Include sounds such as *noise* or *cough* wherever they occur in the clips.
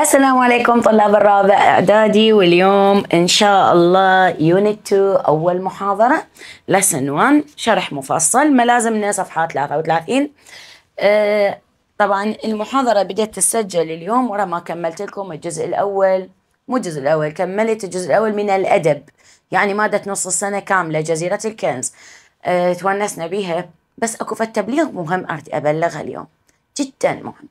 السلام عليكم طلاب الرابع اعدادي واليوم ان شاء الله يونت 2 اول محاضره لسن 1 شرح مفصل ملازمنا صفحه 33 آه طبعا المحاضره بدات تسجل اليوم ورا ما كملت لكم الجزء الاول مو الجزء الاول كملت الجزء الاول من الادب يعني ماده نص السنه كامله جزيره الكنز آه تونسنا بيها بس اكو فالتبليغ مهم اريد ابلغها اليوم جدا مهم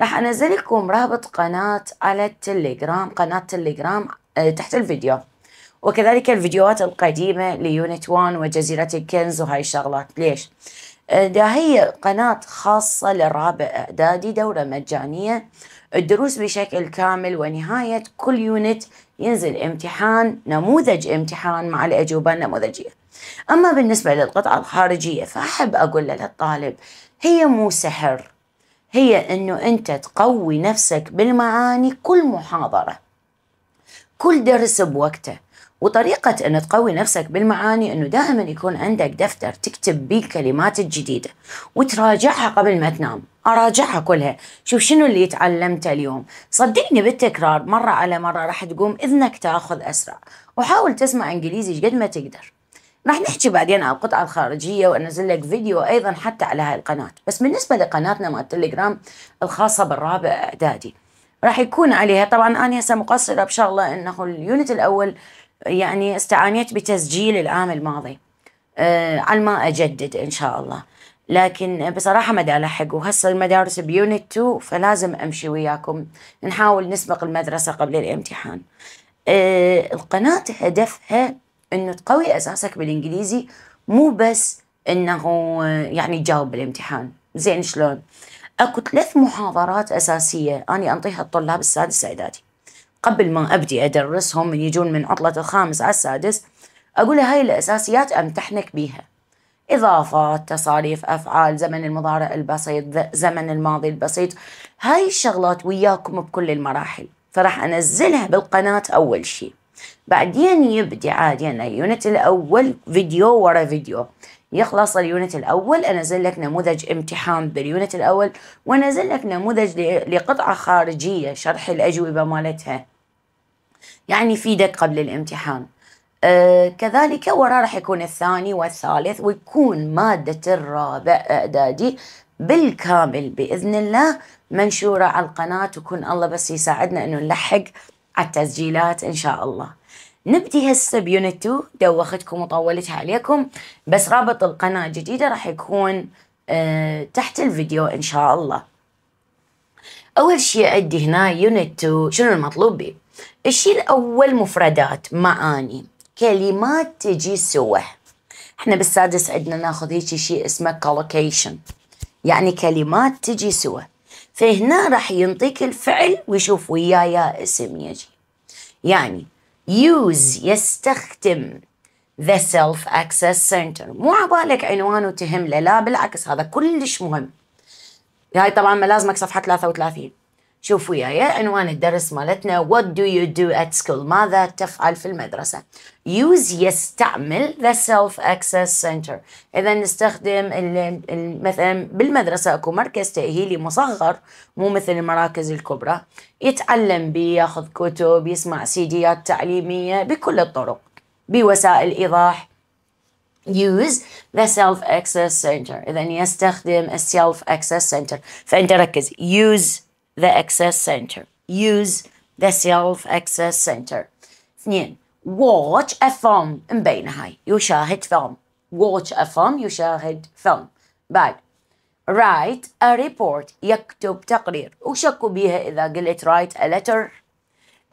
راح انزل لكم رابط قناة على التليجرام قناة تليجرام آه، تحت الفيديو وكذلك الفيديوهات القديمة ليونت 1 وجزيرة الكنز وهاي الشغلات ليش؟ ده آه، هي قناة خاصة للرابع إعدادي دورة مجانية الدروس بشكل كامل ونهاية كل يونت ينزل امتحان نموذج امتحان مع الأجوبة النموذجية أما بالنسبة للقطعة الخارجية فأحب أقول للطالب هي مو سحر هي انه انت تقوي نفسك بالمعاني كل محاضره كل درس بوقته وطريقة أن تقوي نفسك بالمعاني أنه دائما يكون عندك دفتر تكتب بيه الكلمات الجديدة وتراجعها قبل ما تنام أراجعها كلها شوف شنو اللي تعلمته اليوم صدقني بالتكرار مرة على مرة راح تقوم إذنك تأخذ أسرع وحاول تسمع إنجليزي قد ما تقدر راح نحكي بعدين على القطعة الخارجية وأنزل لك فيديو أيضا حتى على هاي القناة بس بالنسبة لقناتنا مال التليجرام الخاصة بالرابع إعدادي راح يكون عليها طبعا أنا هسه مقصرة بشغلة أنه اليونت الأول يعني استعانيت بتسجيل العام الماضي أه على ما أجدد إن شاء الله لكن بصراحة ما ألحق وهسه المدارس بيونت 2 فلازم أمشي وياكم نحاول نسبق المدرسة قبل الامتحان أه القناة هدفها انه تقوي اساسك بالانجليزي مو بس انه آه، يعني تجاوب بالامتحان زين شلون اكو ثلاث محاضرات اساسيه اني انطيها الطلاب السادس اعدادي قبل ما ابدي ادرسهم من يجون من عطله الخامس على السادس اقول هاي الاساسيات امتحنك بيها اضافات تصاريف افعال زمن المضارع البسيط زمن الماضي البسيط هاي الشغلات وياكم بكل المراحل فراح انزلها بالقناه اول شيء بعدين يبدي عادي أنا اليونت الأول فيديو ورا فيديو يخلص اليونت الأول أنزل لك نموذج امتحان باليونت الأول وأنزل لك نموذج لقطعة خارجية شرح الأجوبة مالتها يعني يفيدك قبل الامتحان أه كذلك ورا راح يكون الثاني والثالث ويكون مادة الرابع إعدادي بالكامل بإذن الله منشورة على القناة وكون الله بس يساعدنا أنه نلحق على التسجيلات إن شاء الله نبدي هسه بيونت 2 دوختكم وطولتها عليكم بس رابط القناة الجديدة راح يكون أه تحت الفيديو إن شاء الله أول شيء عندي هنا يونت 2 شنو المطلوب بي الشيء الأول مفردات معاني كلمات تجي سوا احنا بالسادس عندنا ناخذ هيك شيء اسمه collocation يعني كلمات تجي أه فهنا راح ينطيك الفعل ويشوف ويايا اسم يجي يعني use يستخدم the self access center مو عبالك عنوانه تهمله لا بالعكس هذا كلش مهم هاي طبعا ملازمك صفحه 33 شوفوا يا عنوان الدرس مالتنا What do you do at school ماذا تفعل في المدرسة use يستعمل the self access center إذا نستخدم مثلا بالمدرسة أكو مركز تأهيلي مصغر مو مثل المراكز الكبرى يتعلم بياخذ ياخذ كتب يسمع سيديات تعليمية بكل الطرق بوسائل إيضاح use the self access center إذا يستخدم السيلف access center فأنت ركز use the access center use the self access center اثنين watch a film مبينة هاي يشاهد film. watch a film يشاهد film. بعد write a report يكتب تقرير وشكوا بيها إذا قلت write a letter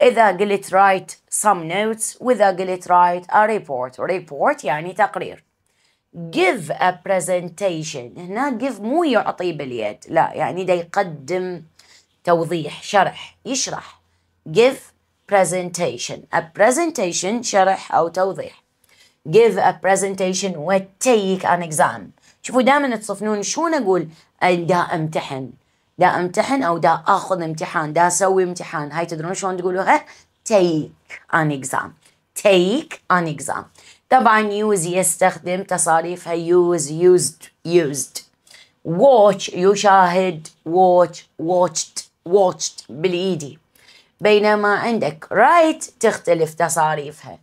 إذا قلت write some notes وإذا قلت write a report report يعني تقرير give a presentation هنا give مو يعطي باليد لا يعني دا يقدم توضيح شرح يشرح give presentation a presentation شرح أو توضيح give a presentation take an exam شوفوا دائما تصفنون شو نقول دا امتحن دا امتحن او دا اخذ امتحان دا اسوي امتحان هاي تدرون شلون تقولوها take an exam take an exam طبعا use يستخدم تصاريفها use used used watch يشاهد watch watched watched بالإيدي بينما عندك write تختلف تصاريفها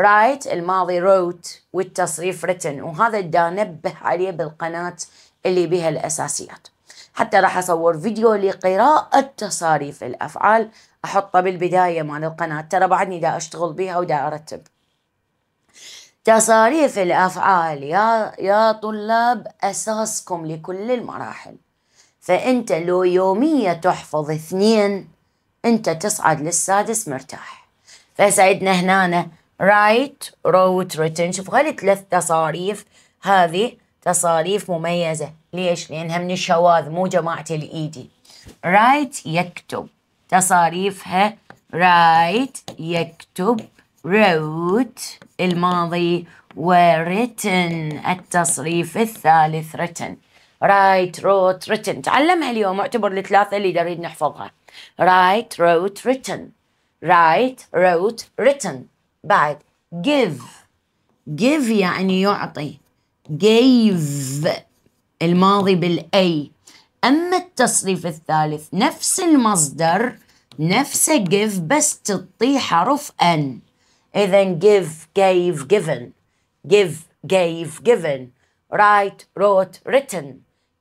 write الماضي wrote والتصريف written وهذا دا نبه عليه بالقناة اللي بها الأساسيات حتى راح أصور فيديو لقراءة تصاريف الأفعال أحطه بالبداية مال القناة ترى بعدني دا أشتغل بها ودا أرتب تصاريف الأفعال يا يا طلاب أساسكم لكل المراحل فأنت لو يومية تحفظ اثنين أنت تصعد للسادس مرتاح فسعدنا هنا رايت روت ريتن شوف غير ثلاث تصاريف هذه تصاريف مميزة ليش؟ لأنها من الشواذ مو جماعة الإيدي رايت e يكتب تصاريفها رايت يكتب روت الماضي وريتن التصريف الثالث ريتن رايت روت ريتن تعلمها اليوم اعتبر الثلاثه اللي نريد نحفظها رايت روت ريتن رايت روت ريتن بعد give جيف يعني يعطي gave الماضي بالاي اما التصريف الثالث نفس المصدر نفس give بس تطي حرف ان اذا give gave given give gave given رايت wrote written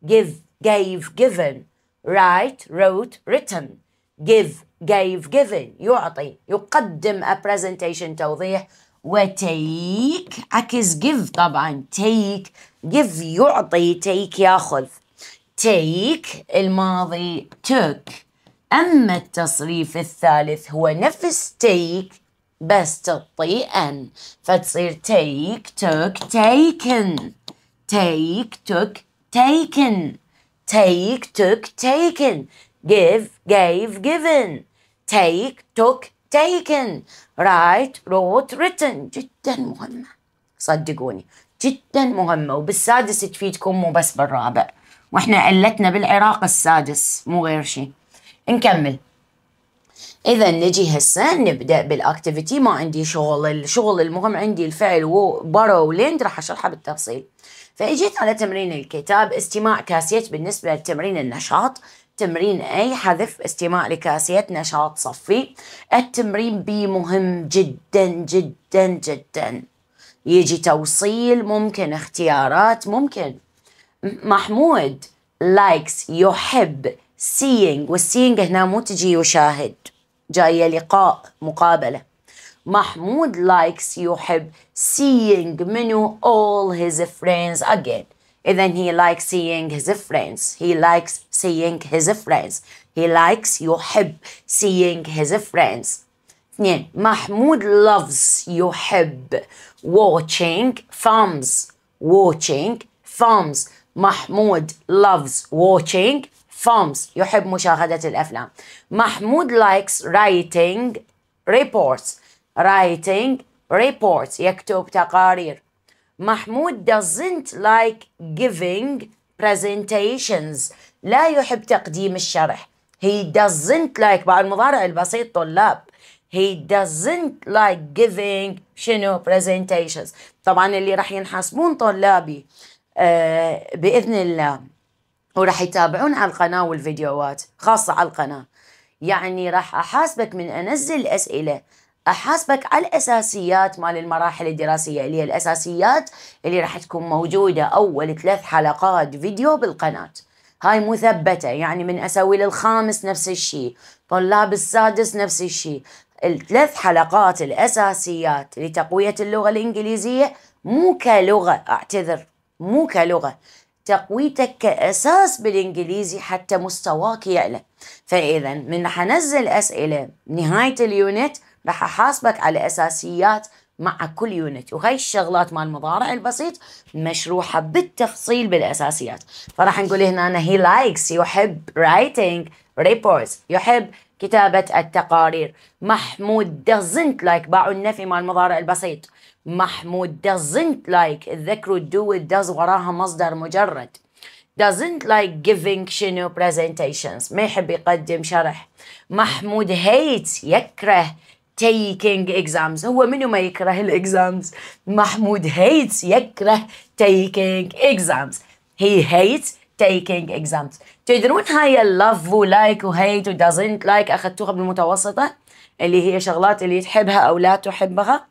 give gave given write wrote written give gave given يعطي يقدم a presentation توضيح take عكس give طبعا take give يعطي take ياخذ take الماضي took أما التصريف الثالث هو نفس take بس تعطي أن فتصير take took taken take took taken take took taken give gave given take took taken write wrote written جدا مهمة صدقوني جدا مهمة وبالسادس تفيدكم مو بس بالرابع واحنا علتنا بالعراق السادس مو غير شيء نكمل اذا نجي هسه نبدا بالاكتيفيتي ما عندي شغل الشغل المهم عندي الفعل و برو وليند راح اشرحه بالتفصيل فاجيت على تمرين الكتاب استماع كاسيت بالنسبة لتمرين النشاط تمرين اي حذف استماع لكاسيت نشاط صفي التمرين بي مهم جدا جدا جدا يجي توصيل ممكن اختيارات ممكن محمود لايكس يحب سينج والسينج هنا مو تجي يشاهد جاية لقاء مقابلة Mahmoud likes يحب seeing منو all his friends again then he likes seeing his friends he likes seeing his friends he likes يحب seeing his friends اثنين محمود loves يحب watching films watching films محمود loves watching films يحب مشاهدة الأفلام محمود likes writing reports writing reports يكتب تقارير محمود doesn't like giving presentations لا يحب تقديم الشرح he doesn't like بعد المضارع البسيط طلاب he doesn't like giving شنو presentations طبعا اللي راح ينحاسبون طلابي آه، بإذن الله وراح يتابعون على القناة والفيديوهات خاصة على القناة يعني راح أحاسبك من أنزل أسئلة احاسبك على الاساسيات مال المراحل الدراسيه اللي هي الاساسيات اللي راح تكون موجوده اول ثلاث حلقات فيديو بالقناه هاي مثبته يعني من اسوي للخامس نفس الشيء طلاب السادس نفس الشيء الثلاث حلقات الاساسيات لتقويه اللغه الانجليزيه مو كلغه اعتذر مو كلغه تقويتك كأساس بالإنجليزي حتى مستواك يعلى فإذا من حنزل أسئلة نهاية اليونت راح احاسبك على اساسيات مع كل يونت وهي الشغلات مال المضارع البسيط مشروحه بالتفصيل بالاساسيات فراح نقول هنا أنا لايكس يحب رايتنج ريبورتس يحب كتابة التقارير محمود دزنت لايك باعوا النفي مال المضارع البسيط محمود دزنت لايك ذكروا دو داز وراها مصدر مجرد doesn't like giving شنو presentations ما يحب يقدم شرح محمود hates يكره taking exams هو منو ما يكره الاكزامز محمود hates يكره taking exams he hates taking exams تدرون هاي اللف ولايك وهيت ودازنت لايك اخذتوها بالمتوسطه اللي هي شغلات اللي تحبها او لا تحبها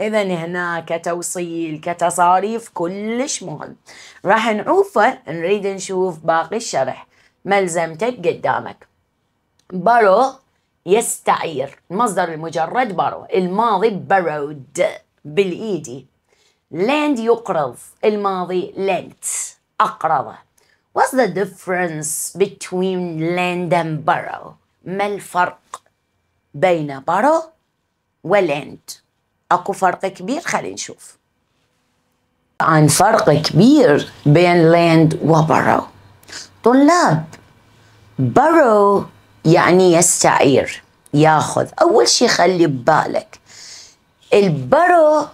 اذا هنا كتوصيل كتصاريف كلش مهم راح نعوفه نريد نشوف باقي الشرح ملزمتك قدامك borrow يستعير مصدر المجرد برو الماضي برود بالإيدي لاند يقرض الماضي lent أقرضه What's the difference between land and borrow? ما الفرق بين borrow وland؟ أكو فرق كبير خلينا نشوف عن فرق كبير بين land borrow طلاب borrow يعني يستعير ياخذ اول شيء خلي ببالك البرو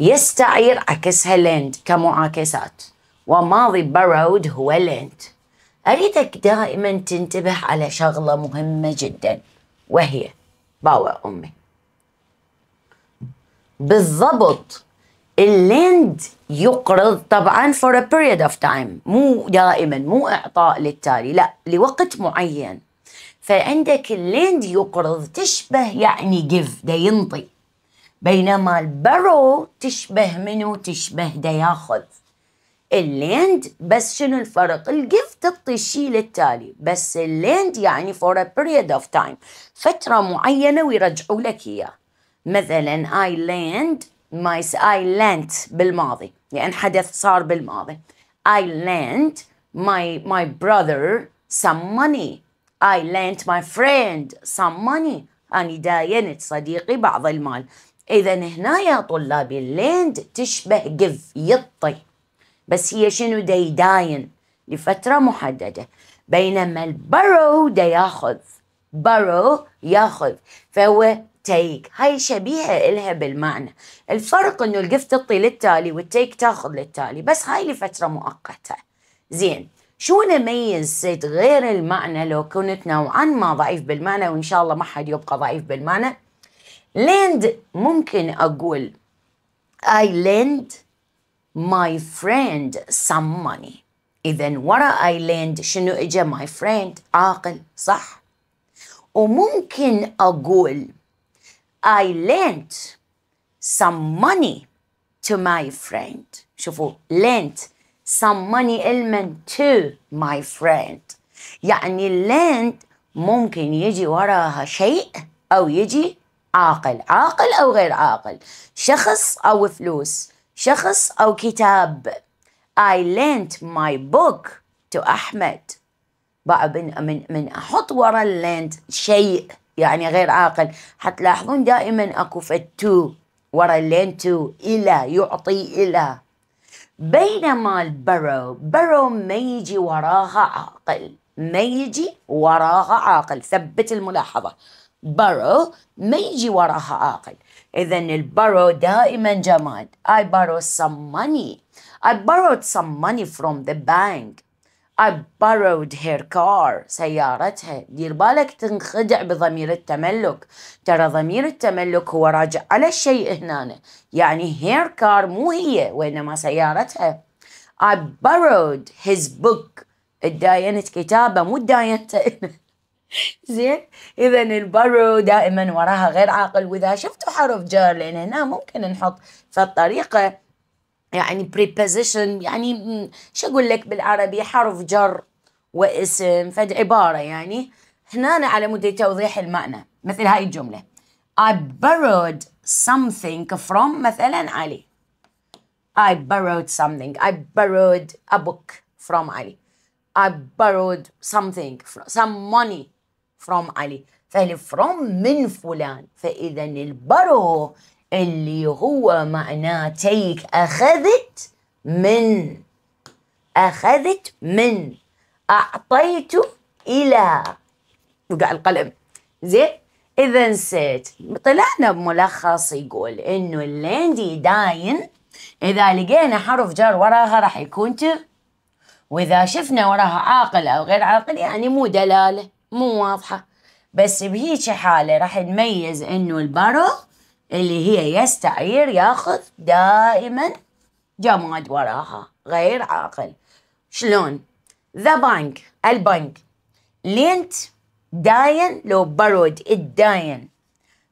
يستعير عكسها لند كمعاكسات وماضي برود هو لند أريدك دائما تنتبه على شغلة مهمة جدا وهي باوع أمي بالضبط اللند يقرض طبعا for a period of time مو دائما مو إعطاء للتالي لا لوقت معين فعندك الليند يقرض تشبه يعني جيف دا ينطي بينما البرو تشبه منه تشبه دا ياخذ الليند بس شنو الفرق الجيف تعطي الشيء للتالي بس الليند يعني فور ا بيريد اوف تايم فترة معينة ويرجعوا لك إياه مثلا I لاند my I lent بالماضي لأن يعني حدث صار بالماضي I lent my my brother some money I lent my friend some money أنا داينت صديقي بعض المال إذا هنا يا طلابي lend تشبه give يطي بس هي شنو داي داين لفترة محددة بينما البرو دا ياخذ برو ياخذ فهو تيك هاي شبيهة إلها بالمعنى الفرق إنه الجفت تعطي للتالي والتيك تاخذ للتالي بس هاي لفترة مؤقتة زين شو نميز زيت غير المعنى لو كنت نوعا ما ضعيف بالمعنى وإن شاء الله ما حد يبقى ضعيف بالمعنى لند ممكن أقول I lend my friend some money إذا ورا I lend شنو إجا my friend عاقل صح وممكن أقول I lent some money to my friend شوفوا lent some money element to my friend يعني land ممكن يجي وراها شيء أو يجي عاقل عاقل أو غير عاقل شخص أو فلوس شخص أو كتاب I lent my book to أحمد بقى من من, من أحط ورا اللاند شيء يعني غير عاقل حتلاحظون دائما أكو فتو ورا اللين to إلى يعطي إلى بينما البرو برو ما يجي وراها عاقل ما يجي وراها عاقل ثبت الملاحظة برو ما يجي وراها عاقل إذا البرو دائما جماد I borrowed some money I borrowed some money from the bank I borrowed her car سيارتها دير بالك تنخدع بضمير التملك ترى ضمير التملك هو راجع على الشيء هنا يعني her car مو هي وإنما سيارتها I borrowed his book الداينت كتابه مو الداينت *laughs* زين اذا البرو دائما وراها غير عاقل واذا شفتوا حرف جر لان هنا ممكن نحط فالطريقه يعني preposition يعني شو أقول لك بالعربي حرف جر واسم فد عبارة يعني هنا على مود توضيح المعنى مثل هاي الجملة I borrowed something from مثلا علي I borrowed something I borrowed a book from علي I borrowed something some money from علي فهل from من فلان فإذا البرو اللي هو معناتيك أخذت من أخذت من أعطيت إلى وقع القلم زين إذا نسيت طلعنا بملخص يقول إنه الليندي داين إذا لقينا حرف جر وراها راح يكون تر وإذا شفنا وراها عاقل أو غير عاقل يعني مو دلالة مو واضحة بس بهيجي حالة راح نميز إنه البرو اللي هي يستعير ياخذ دائما جماد وراها غير عاقل شلون ذا بانك البنك لينت داين لو برود الداين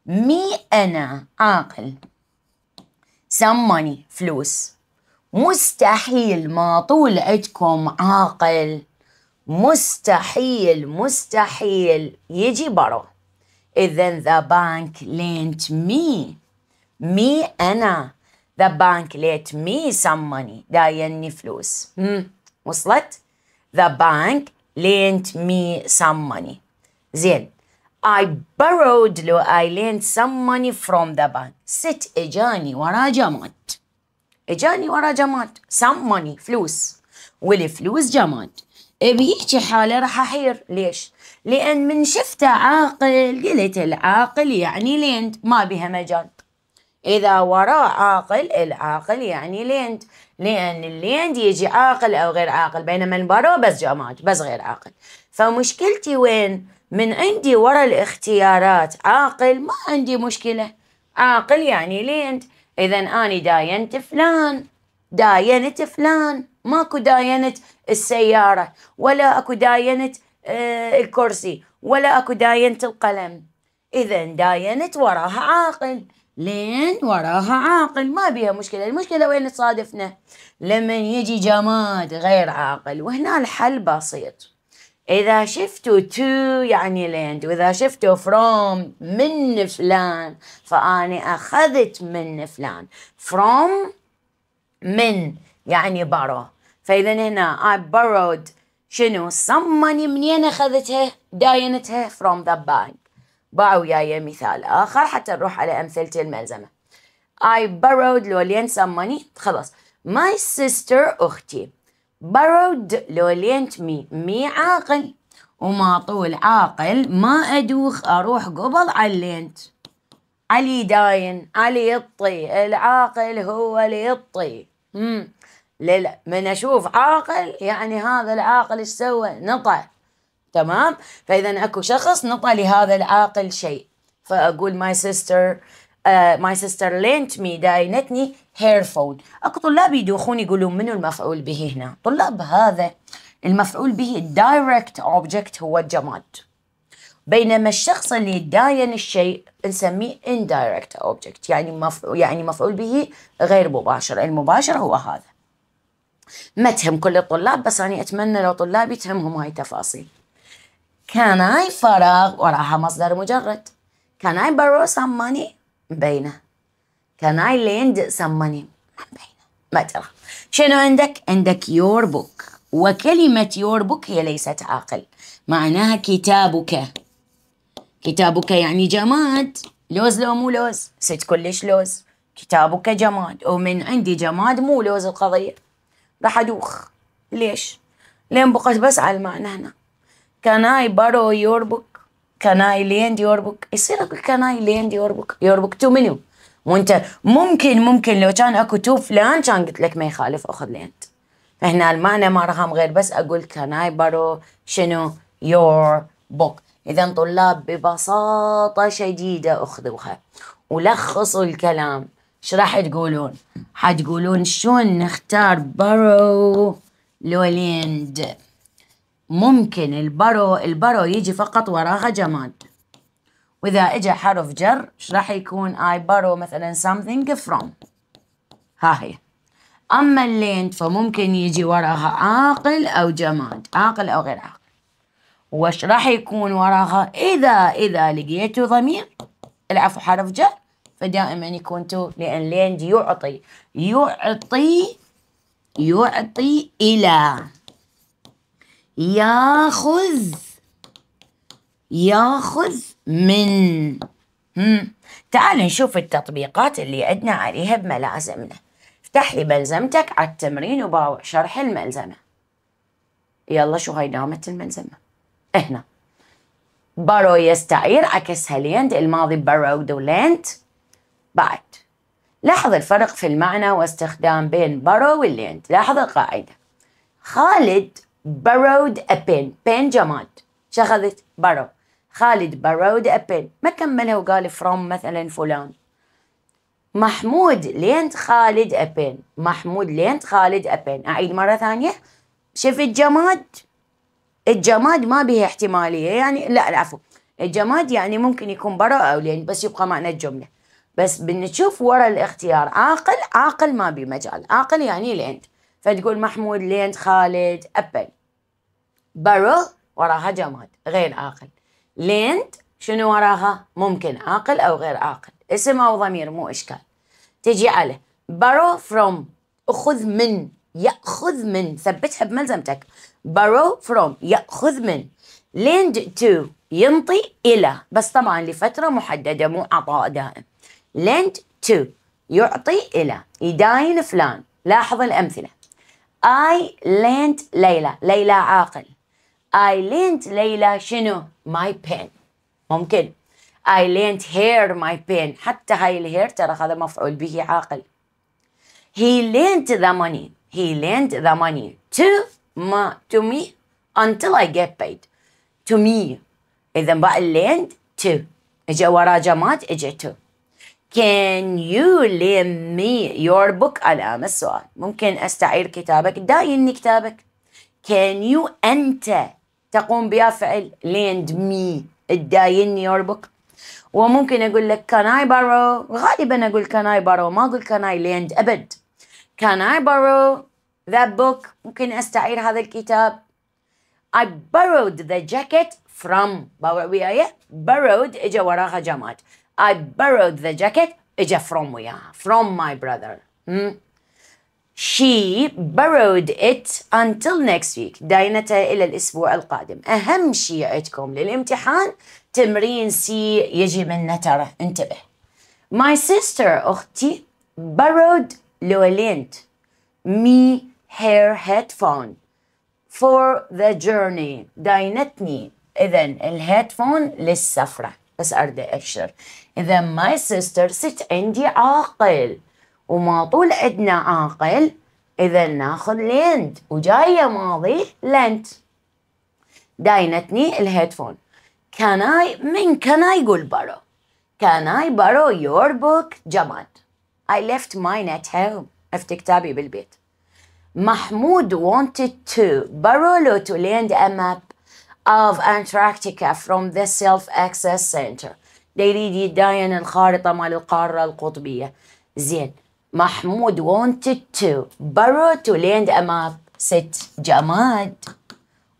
مي أنا عاقل some money فلوس مستحيل ما طول عندكم عاقل مستحيل مستحيل يجي برو And then the bank lent me me أنا the bank lent me some money دايني فلوس مم. وصلت the bank lent me some money زين I borrowed لو I lent some money from the bank ست اجاني ورا جماد اجاني ورا جماد some money فلوس والفلوس جماد بهيجي حالة راح احير ليش؟ لأن من شفته عاقل قلت العاقل يعني ليند ما بها مجال إذا وراه عاقل العاقل يعني ليند لأن الليند يجي عاقل أو غير عاقل بينما البراء بس جماد بس غير عاقل فمشكلتي وين من عندي ورا الاختيارات عاقل ما عندي مشكلة عاقل يعني ليند إذا أني داينت فلان داينت فلان ماكو داينت السيارة ولا أكو داينت آه، الكرسي ولا اكو داينة القلم اذا داينت وراها عاقل لين وراها عاقل ما بيها مشكلة المشكلة وين تصادفنا لما يجي جماد غير عاقل وهنا الحل بسيط إذا شفتوا تو يعني ليند وإذا شفتوا فروم من فلان فأنا أخذت من فلان فروم من يعني برو فإذا هنا I borrowed شنو some money منين اخذتها داينتها from the bank باعوا وياي مثال اخر حتى نروح على امثلتي الملزمه I borrowed لولين money خلاص my sister اختي borrowed لولين مي مي عاقل وما طول عاقل ما ادوخ اروح قبل لينت علي داين علي يطي العاقل هو اللي يطي لل... من أشوف عاقل يعني هذا العاقل ايش سوى نطى تمام فإذا أكو شخص نطى لهذا العاقل شيء فأقول ماي سيستر ماي سيستر لينت مي داينتني هير فون اكو طلاب يدوخون يقولون منو المفعول به هنا طلاب هذا المفعول به الدايركت اوبجكت هو الجماد بينما الشخص اللي يداين الشيء نسميه indirect object يعني مفعول يعني مفعول به غير مباشر المباشر هو هذا ما تهم كل الطلاب بس أنا أتمنى لو طلابي تهمهم هاي التفاصيل كان هاي فراغ وراها مصدر مجرد كان هاي برو سماني مبينة كان هاي ليند سماني مبينة ما ترى شنو عندك؟ عندك يور بوك وكلمة يور بوك هي ليست عاقل معناها كتابك كتابك يعني جماد لوز لو مو لوز ست كلش لوز كتابك جماد ومن عندي جماد مو لوز القضية راح أدوخ ليش؟ لين بقت بس على المعنى هنا can I borrow your book can I يصير أقول can I lend your book your book منو وانت ممكن ممكن لو كان اكو تو فلان كان قلت لك ما يخالف اخذ لينت هنا المعنى ما رهم غير بس اقول كان اي شنو يور بوك اذا طلاب ببساطه شديده اخذوها ولخصوا الكلام ايش راح تقولون؟ حتقولون شلون نختار برو لوليند ممكن البرو البرو يجي فقط وراها جماد وإذا إجا حرف جر ايش راح يكون I borrow مثلا something from ها هي أما الليند فممكن يجي وراها عاقل أو جماد عاقل أو غير عاقل وش راح يكون وراها إذا إذا لقيتوا ضمير العفو حرف جر فدائما يكون تو لأن ليند يعطي يعطي يعطي إلى ياخذ ياخذ من هم. تعال نشوف التطبيقات اللي عندنا عليها بملازمنا افتح لي ملزمتك على التمرين وباوع شرح الملزمة يلا شو هاي نامة الملزمة هنا برو يستعير عكسها ليند الماضي برود وليند بعد لاحظ الفرق في المعنى واستخدام بين borrow والليند لاحظ القاعدة خالد borrowed a pen pen جماد شخذت borrow خالد borrowed a pen ما كملها وقال from مثلا فلان محمود لينت خالد a pen محمود لينت خالد a pen أعيد مرة ثانية شفت جماد الجماد ما به احتمالية يعني لا العفو الجماد يعني ممكن يكون برو أو لين بس يبقى معنى الجملة بس بنشوف ورا الاختيار عاقل عاقل ما بمجال عاقل يعني ليند فتقول محمود ليند خالد أبل برل وراها جماد غير عاقل ليند شنو وراها ممكن عاقل أو غير عاقل اسم أو ضمير مو إشكال تجي على برو فروم أخذ من يأخذ من ثبتها بملزمتك برو فروم يأخذ من ليند تو ينطي إلى بس طبعا لفترة محددة مو عطاء دائم lend to يعطي إلى يداين فلان لاحظ الأمثلة I lent ليلى ليلى عاقل I lent ليلى شنو my pen ممكن I lent her my pen حتى هاي الهير ترى هذا مفعول به عاقل He lent the money He lent the money to ما to me until I get paid to me إذا بقى lent to إجا ورا جماد إجا to Can you lend me your book؟ الآن السؤال ممكن أستعير كتابك دايني كتابك Can you أنت تقوم بها فعل lend me دايني your book وممكن أقول لك can I borrow غالبا أقول can I borrow ما أقول can I lend أبد can I borrow that book ممكن أستعير هذا الكتاب I borrowed the jacket from باوع وياي borrowed إجا وراها جماد I borrowed the jacket from وياها from my brother mm. she borrowed it until next week داينتها إلى الأسبوع القادم أهم شيء عندكم للامتحان تمرين سي يجي من ترى انتبه my sister أختي borrowed لولينت me her headphone for the journey داينتني إذن الهيدفون للسفرة بس أرد ابشر اذا ماي سيستر ست عندي عاقل وما طول عندنا عاقل اذا ناخذ لند وجايه ماضي لنت داينتني الهيدفون كان اي من كان اي يقول برو كان اي برو يور بوك جماد I left mine at home لفت كتابي بالبيت محمود wanted to borrow to lend a map of Antarctica from the Self-Access Center ده يريد يداين الخارطة مال القارة القطبية زين محمود wanted to borrow to land a map ست جماد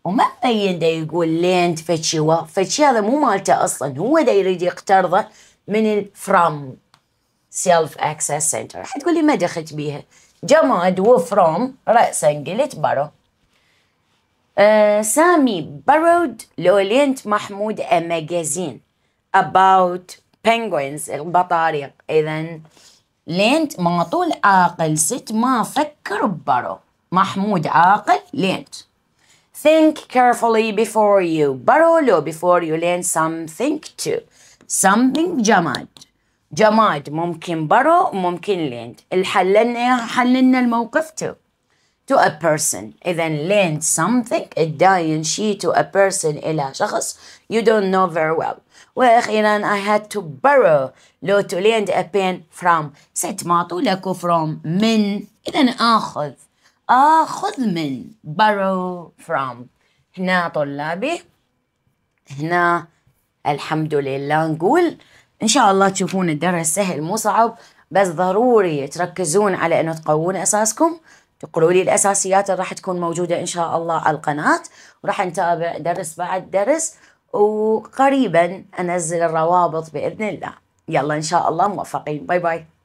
وما مبين دا يقول لين فشي فتشي هذا مو مالته اصلا هو دا يريد يقترضه من ال from Self-Access Center. حتقولي لي ما دخلت بيها جماد وفروم راسا قلت برو آه، سامي بارود لولينت محمود a magazine about penguins البطاريق إذا لينت ما طول عاقل ست ما فكر ببرو محمود عاقل لينت think carefully before you برو لو before you learn something to something جماد جماد ممكن برو ممكن لينت الحل لنا حل لنا الموقف تو to a person إذا lend something الداين شي to a person إلى شخص you don't know very well وأخيرا I had to borrow لو to lend a pen from ست ما لكو from من إذا آخذ آخذ من borrow from هنا طلابي هنا الحمد لله نقول إن شاء الله تشوفون الدرس سهل مو صعب بس ضروري تركزون على أنه تقوون أساسكم تقولوا لي الاساسيات اللي راح تكون موجوده ان شاء الله على القناه وراح نتابع درس بعد درس وقريبا انزل الروابط باذن الله يلا ان شاء الله موفقين باي باي